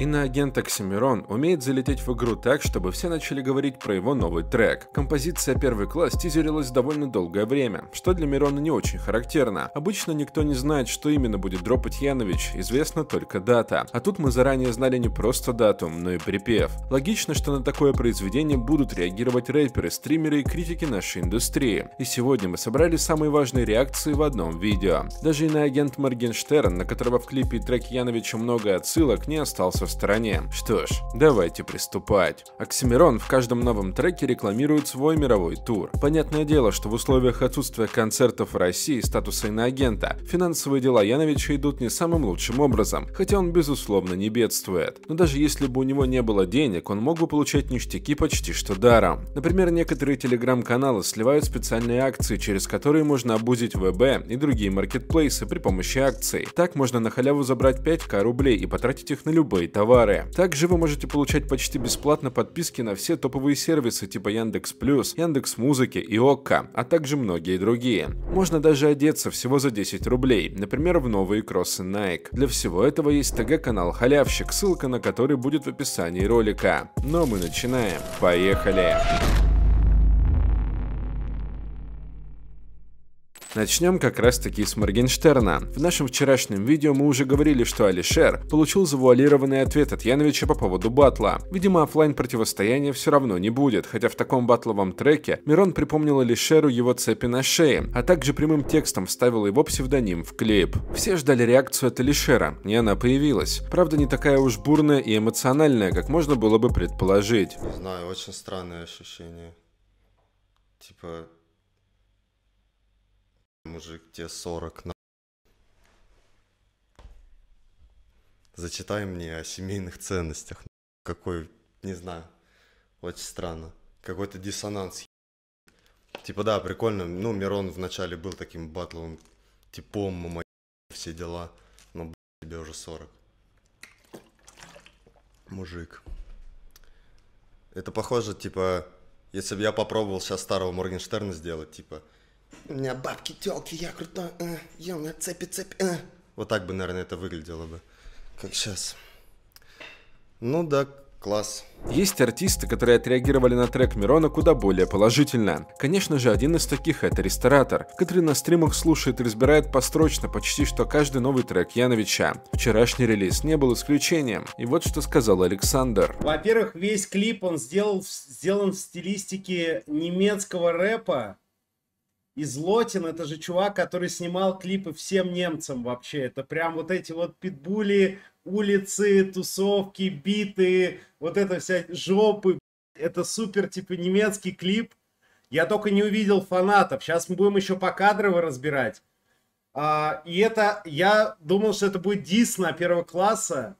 Иноагент Оксимирон умеет залететь в игру так, чтобы все начали говорить про его новый трек. Композиция «Первый класс» тизерилась довольно долгое время, что для Мирона не очень характерно. Обычно никто не знает, что именно будет дропать Янович, известна только дата. А тут мы заранее знали не просто дату, но и припев. Логично, что на такое произведение будут реагировать рэперы, стримеры и критики нашей индустрии. И сегодня мы собрали самые важные реакции в одном видео. Даже иноагент Моргенштерн, на которого в клипе и треке Яновича много отсылок, не остался остается в стороне. Что ж, давайте приступать. Оксимирон в каждом новом треке рекламирует свой мировой тур. Понятное дело, что в условиях отсутствия концертов в России, статуса иноагента, финансовые дела Яновича идут не самым лучшим образом, хотя он безусловно не бедствует. Но даже если бы у него не было денег, он мог бы получать ништяки почти что даром. Например, некоторые телеграм-каналы сливают специальные акции, через которые можно обузить ВБ и другие маркетплейсы при помощи акций. Так можно на халяву забрать 5к рублей и потратить их на любые товары. Также вы можете получать почти бесплатно подписки на все топовые сервисы типа Яндекс Плюс, Яндекс Музыки и ОККО, а также многие другие. Можно даже одеться всего за 10 рублей, например, в новые кроссы Nike. Для всего этого есть ТГ-канал Халявщик, ссылка на который будет в описании ролика. Но мы начинаем. Поехали! Начнем как раз таки с Моргенштерна. В нашем вчерашнем видео мы уже говорили, что Алишер получил завуалированный ответ от Яновича по поводу батла. Видимо, офлайн противостояния все равно не будет, хотя в таком батловом треке Мирон припомнил Алишеру его цепи на шее, а также прямым текстом вставил его псевдоним в клип. Все ждали реакцию от Алишера, и она появилась. Правда, не такая уж бурная и эмоциональная, как можно было бы предположить. Не знаю, очень странное ощущение. Типа, Мужик, тебе 40 на... Зачитай мне о семейных ценностях. Какой, не знаю, очень странно. Какой-то диссонанс. Типа да, прикольно. Ну, Мирон вначале был таким батловым типом, мама, все дела. Но, блядь, тебе уже 40. Мужик. Это похоже, типа, если бы я попробовал сейчас старого Моргенштерна сделать, типа, у меня бабки, телки, я круто. э, я у меня цепи, цепи, э. Вот так бы, наверное, это выглядело бы, как сейчас. Ну да, Класс. Есть артисты, которые отреагировали на трек Мирона куда более положительно. Конечно же, один из таких это ресторатор, который на стримах слушает и разбирает построчно почти что каждый новый трек Яновича. Вчерашний релиз не был исключением. И вот что сказал Александр. Во-первых, весь клип он сделал, сделан в стилистике немецкого рэпа, и Злотин, это же чувак, который снимал клипы всем немцам вообще. Это прям вот эти вот питбули, улицы, тусовки, биты, вот это вся жопы. Это супер, типа, немецкий клип. Я только не увидел фанатов. Сейчас мы будем еще по кадрово разбирать. А, и это, я думал, что это будет дис на первого класса.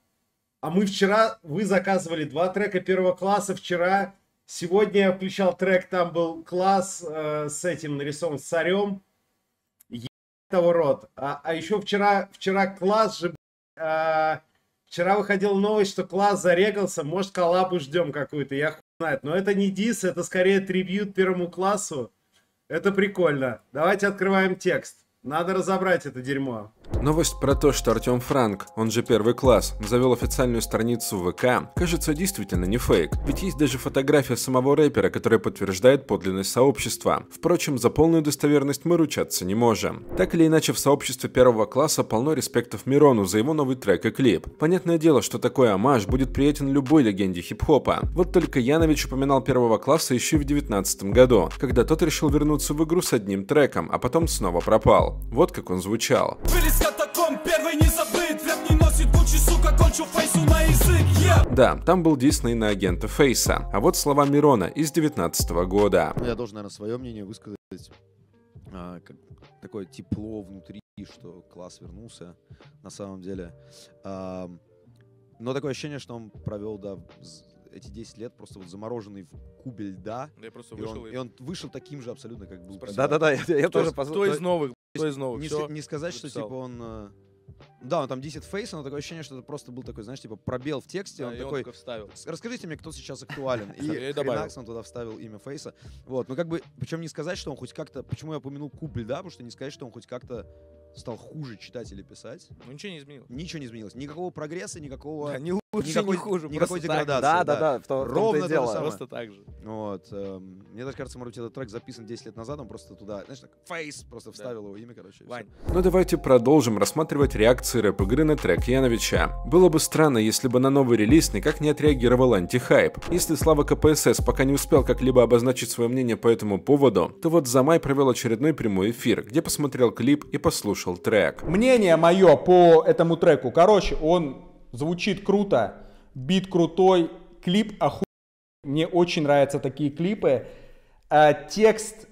А мы вчера, вы заказывали два трека первого класса вчера Сегодня я включал трек, там был класс э, с этим нарисован, с царем. того рот. А, а еще вчера, вчера класс же... Э, вчера выходила новость, что класс зарегался, может коллабу ждем какую-то, я хуй знает. Но это не дис, это скорее трибьют первому классу. Это прикольно. Давайте открываем текст. Надо разобрать это дерьмо. Новость про то, что Артем Франк, он же первый класс, завел официальную страницу ВК, кажется действительно не фейк, ведь есть даже фотография самого рэпера, которая подтверждает подлинность сообщества. Впрочем, за полную достоверность мы ручаться не можем. Так или иначе, в сообществе первого класса полно респектов Мирону за его новый трек и клип. Понятное дело, что такой амаш будет приятен любой легенде хип-хопа. Вот только Янович упоминал первого класса еще и в 19 году, когда тот решил вернуться в игру с одним треком, а потом снова пропал. Вот как он звучал первый не забыт Вряд не носит Гуччи, сука, кончу Фейсу на язык, yeah. Да, там был Дисней на агента Фейса, а вот слова Мирона из 19 года. Я должен, наверное, свое мнение высказать. А, как, такое тепло внутри, что класс вернулся на самом деле. А, но такое ощущение, что он провел, да, эти 10 лет просто вот замороженный в кубе льда. я просто и вышел. Он, и... и он вышел таким же абсолютно, как был. Да-да-да, я, я кто тоже... Кто из новых? Кто из новых? Не, не сказать, записал. что типа он э, да, он там дисит фейс, но такое ощущение, что это просто был такой, знаешь, типа пробел в тексте. Да, он, такой, он вставил. Расскажите мне, кто сейчас актуален. И Хренакс он туда вставил имя фейса. Вот, ну как бы, причем не сказать, что он хоть как-то... Почему я упомянул Кубль, да? Потому что не сказать, что он хоть как-то стал хуже читать или писать. Ну ничего не изменилось. Ничего не изменилось. Никакого прогресса, никакого лучше, никакой, не хуже. Никакой деградации. Да, да, да. да Ровно то дело. Просто так же. Вот. Эм, мне даже кажется, может быть, этот трек записан 10 лет назад, он просто туда, знаешь, так, фейс, просто вставил да. его имя, короче. Вань. Ну давайте продолжим рассматривать реакции рэп-игры на трек Яновича. Было бы странно, если бы на новый релиз никак не отреагировал антихайп. Если Слава КПСС пока не успел как-либо обозначить свое мнение по этому поводу, то вот за май провел очередной прямой эфир, где посмотрел клип и послушал трек. Мнение мое по этому треку, короче, он Звучит круто, бит крутой, клип охуенный. Мне очень нравятся такие клипы. А, текст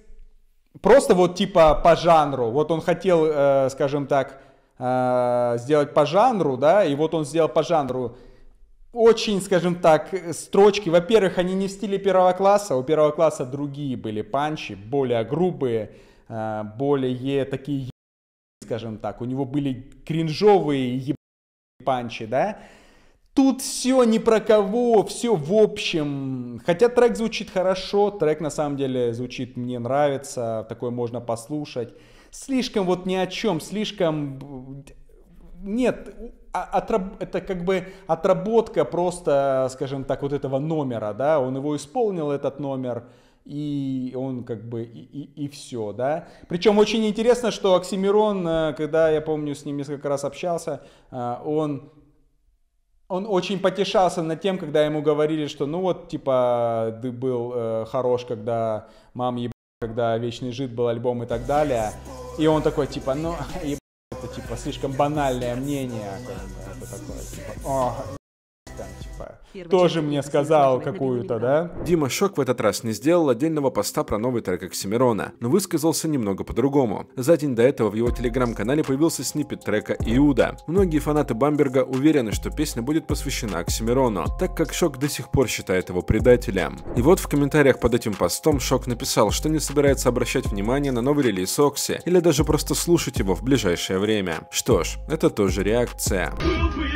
просто вот типа по жанру. Вот он хотел, э, скажем так, э, сделать по жанру, да, и вот он сделал по жанру. Очень, скажем так, строчки. Во-первых, они не в стиле первого класса. У первого класса другие были панчи, более грубые, э, более такие, скажем так. У него были кринжовые, еб панчи, да? Тут все не про кого, все в общем. Хотя трек звучит хорошо, трек на самом деле звучит мне нравится, такое можно послушать. Слишком вот ни о чем, слишком... Нет, а, отраб... это как бы отработка просто, скажем так, вот этого номера, да, он его исполнил, этот номер, и он как бы и, и, и все, да. Причем очень интересно, что Оксимирон, э, когда я помню с ним несколько раз общался, э, он он очень потешался над тем, когда ему говорили, что ну вот, типа, ты был э, хорош, когда мам еб... когда «Вечный жид» был альбом и так далее. И он такой, типа, ну, еб... это, типа, слишком банальное мнение. Как бы, это такое, типа, о, типа, тоже мне сказал какую-то, да? Дима Шок в этот раз не сделал отдельного поста про новый трек Оксимирона, но высказался немного по-другому. За день до этого в его телеграм-канале появился снипет трека «Иуда». Многие фанаты Бамберга уверены, что песня будет посвящена Оксимирону, так как Шок до сих пор считает его предателем. И вот в комментариях под этим постом Шок написал, что не собирается обращать внимание на новый релиз Окси или даже просто слушать его в ближайшее время. Что ж, это тоже реакция. We'll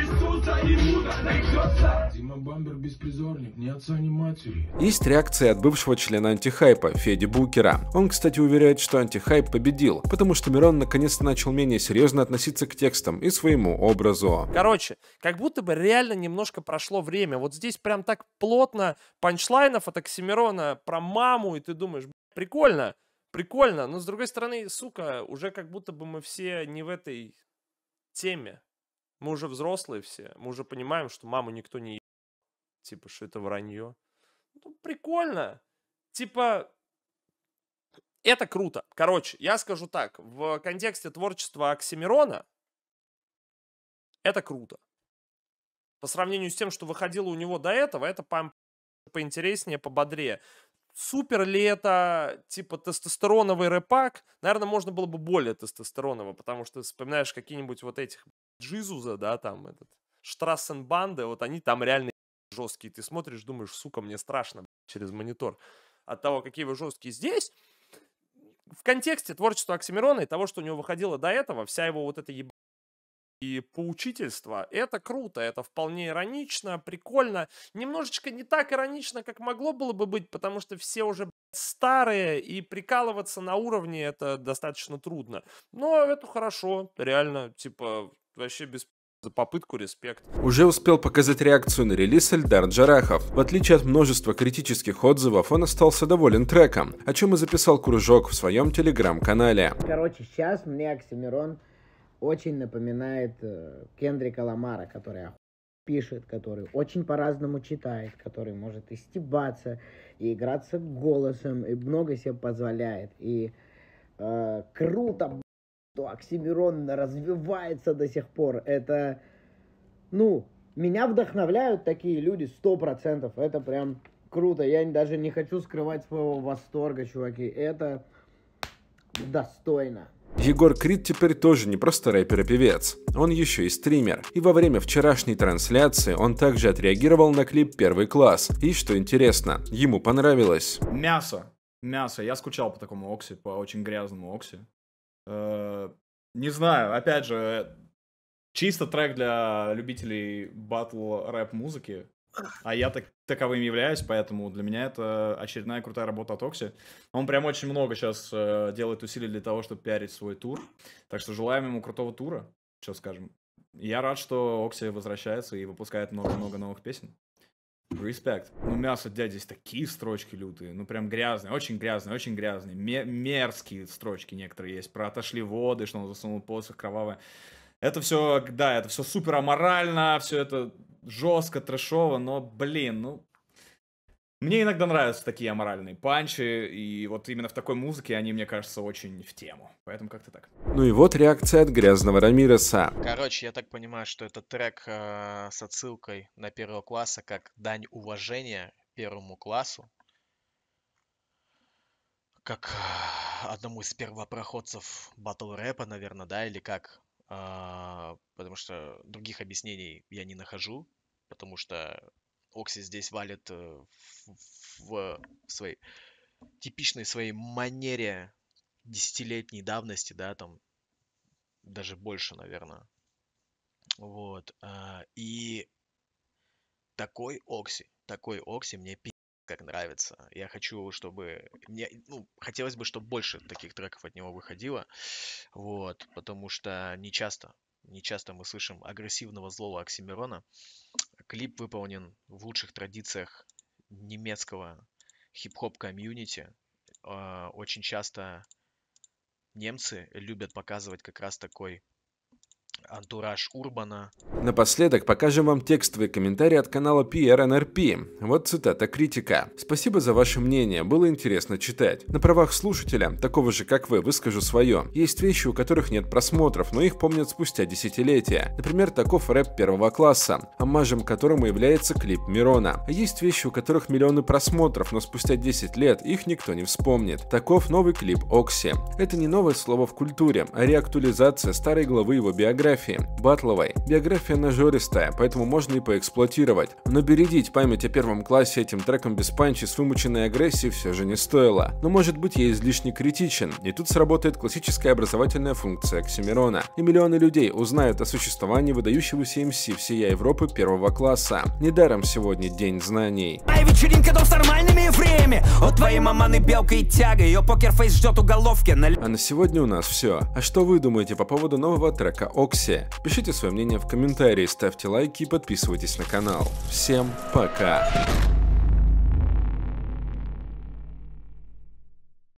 беспризорник, ни отца, ни матери. Есть реакция от бывшего члена антихайпа, Феди Букера. Он, кстати, уверяет, что антихайп победил, потому что Мирон наконец-то начал менее серьезно относиться к текстам и своему образу. Короче, как будто бы реально немножко прошло время. Вот здесь прям так плотно панчлайнов от Оксимирона про маму, и ты думаешь, прикольно, прикольно, но с другой стороны, сука, уже как будто бы мы все не в этой теме. Мы уже взрослые все, мы уже понимаем, что маму никто не типа, что это вранье. Ну, прикольно. Типа, это круто. Короче, я скажу так, в контексте творчества Оксимирона это круто. По сравнению с тем, что выходило у него до этого, это по поинтереснее, пободрее. Супер ли это, типа, тестостероновый рэпак? Наверное, можно было бы более тестостеронового, потому что вспоминаешь какие-нибудь вот этих Джизуза, да, там этот, Штрассенбанды, вот они там реально жесткие, ты смотришь, думаешь, сука, мне страшно через монитор от того, какие вы жесткие здесь. В контексте творчества Оксимирона и того, что у него выходило до этого, вся его вот эта еб... и поучительство, это круто, это вполне иронично, прикольно. Немножечко не так иронично, как могло было бы быть, потому что все уже старые, и прикалываться на уровне это достаточно трудно. Но это хорошо, реально, типа, вообще без за попытку респект. Уже успел показать реакцию на релиз Эльдар Джарахов. В отличие от множества критических отзывов, он остался доволен треком, о чем и записал Кружок в своем телеграм-канале. Короче, сейчас мне Оксимирон очень напоминает э, Кендрика Ламара, который пишет, который очень по-разному читает, который может и стебаться, и играться голосом, и много себе позволяет. И э, круто, что Оксимирон развивается до сих пор. Это, ну, меня вдохновляют такие люди сто процентов. Это прям круто. Я даже не хочу скрывать своего восторга, чуваки. Это достойно. Егор Крид теперь тоже не просто рэпер и певец, он еще и стример. И во время вчерашней трансляции он также отреагировал на клип «Первый класс». И что интересно, ему понравилось. Мясо. Мясо. Я скучал по такому окси, по очень грязному окси. Э, не знаю, опять же, чисто трек для любителей батл рэп музыки. А я так, таковым являюсь, поэтому для меня это очередная крутая работа от Окси. Он прям очень много сейчас э, делает усилий для того, чтобы пиарить свой тур. Так что желаем ему крутого тура, что скажем. Я рад, что Окси возвращается и выпускает много-много новых песен. Респект. Ну, мясо, дяди, здесь такие строчки лютые. Ну, прям грязные, очень грязные, очень грязные. мерзкие строчки некоторые есть. Про отошли воды, что он засунул посох кровавое. Это все, да, это все супер аморально, все это жестко, трэшово, но, блин, ну, мне иногда нравятся такие аморальные панчи, и вот именно в такой музыке они, мне кажется, очень в тему. Поэтому как-то так. Ну и вот реакция от грязного Рамиреса. Короче, я так понимаю, что это трек э, с отсылкой на первого класса как дань уважения первому классу. Как э, одному из первопроходцев батл рэпа, наверное, да, или как? Э, потому что других объяснений я не нахожу, потому что Окси здесь валит э, в, в, в своей типичной своей манере десятилетней давности, да, там даже больше, наверное. Вот. А, и такой Окси, такой Окси мне пи*** как нравится. Я хочу, чтобы... Мне, ну, хотелось бы, чтобы больше таких треков от него выходило. Вот, потому что не часто, не часто мы слышим агрессивного злого Оксимирона. Клип выполнен в лучших традициях немецкого хип-хоп комьюнити. А, очень часто немцы любят показывать как раз такой антураж Урбана. Напоследок покажем вам текстовый комментарий от канала PRNRP. Вот цитата критика. «Спасибо за ваше мнение, было интересно читать. На правах слушателя, такого же как вы, выскажу свое. Есть вещи, у которых нет просмотров, но их помнят спустя десятилетия. Например, таков рэп первого класса, аммажем которому является клип Мирона. А есть вещи, у которых миллионы просмотров, но спустя 10 лет их никто не вспомнит. Таков новый клип Окси. Это не новое слово в культуре, а реактуализация старой главы его биографии биографии. Батловой. Биография нажористая, поэтому можно и поэксплуатировать. Но бередить память о первом классе этим треком без панчи с вымученной агрессией все же не стоило. Но может быть я излишне критичен. И тут сработает классическая образовательная функция Оксимирона. И миллионы людей узнают о существовании выдающегося МС всей Европы первого класса. Недаром сегодня день знаний. Ай, вечеринка дом с нормальными фреями. От твоей маманы белка тяга, ее покерфейс ждет уголовки. На... А на сегодня у нас все. А что вы думаете по поводу нового трека Окси? версия? Пишите свое мнение в комментарии, ставьте лайки и подписывайтесь на канал. Всем пока!